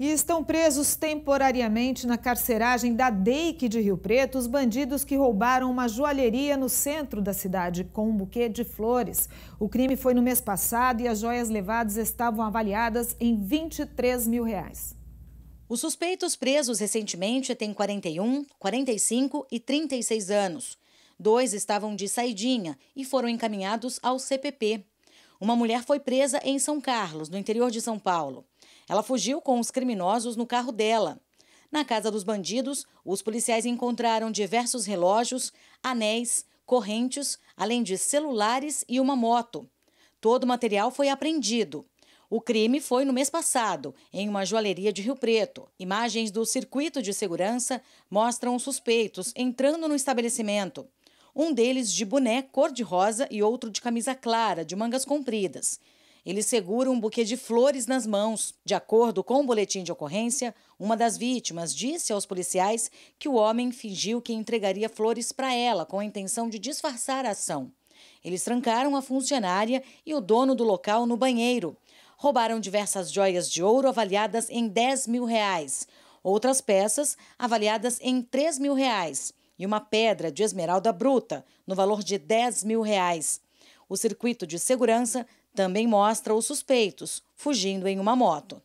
E estão presos temporariamente na carceragem da DEIC de Rio Preto os bandidos que roubaram uma joalheria no centro da cidade com um buquê de flores. O crime foi no mês passado e as joias levadas estavam avaliadas em 23 mil reais. Os suspeitos presos recentemente têm 41, 45 e 36 anos. Dois estavam de saidinha e foram encaminhados ao CPP, uma mulher foi presa em São Carlos, no interior de São Paulo. Ela fugiu com os criminosos no carro dela. Na casa dos bandidos, os policiais encontraram diversos relógios, anéis, correntes, além de celulares e uma moto. Todo o material foi apreendido. O crime foi no mês passado, em uma joalheria de Rio Preto. Imagens do circuito de segurança mostram os suspeitos entrando no estabelecimento um deles de boné cor-de-rosa e outro de camisa clara, de mangas compridas. Ele segura um buquê de flores nas mãos. De acordo com o boletim de ocorrência, uma das vítimas disse aos policiais que o homem fingiu que entregaria flores para ela com a intenção de disfarçar a ação. Eles trancaram a funcionária e o dono do local no banheiro. Roubaram diversas joias de ouro avaliadas em 10 mil reais, outras peças avaliadas em 3 mil reais e uma pedra de esmeralda bruta, no valor de 10 mil reais. O circuito de segurança também mostra os suspeitos fugindo em uma moto.